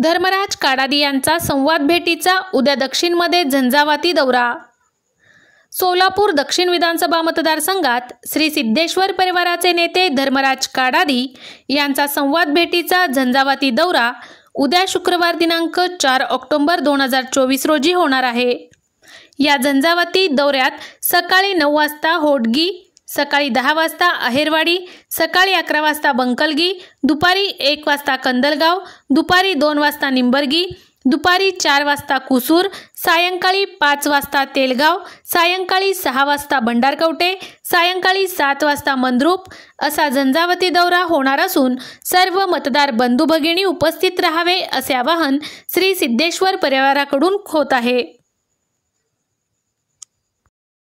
धर्मराज काडादी यांचा संवाद भेटीचा उद्या दक्षिणमध्ये झंझावाती दौरा सोलापूर दक्षिण विधानसभा मतदारसंघात श्री सिद्धेश्वर परिवाराचे नेते धर्मराज काडादी यांचा संवाद भेटीचा झंझावाती दौरा उद्या शुक्रवार दिनांक चार ऑक्टोंबर दोन हजार चोवीस रोजी होणार आहे या झंझावाती दौऱ्यात सकाळी नऊ वाजता होडगी सकाळी दहा वाजता अहेरवाडी सकाळी अकरा वाजता बंकलगी दुपारी एक वाजता कंदलगाव दुपारी दोन वाजता निंबरगी दुपारी चार वाजता कुसूर सायंकाळी पाच वाजता तेलगाव सायंकाळी सहा वाजता भंडारकवटे सायंकाळी सात वाजता मंद्रूप असा झंझावती दौरा होणार असून सर्व मतदार बंधू भगिनी उपस्थित राहावे असे आवाहन श्री सिद्धेश्वर परिवाराकडून होत आहे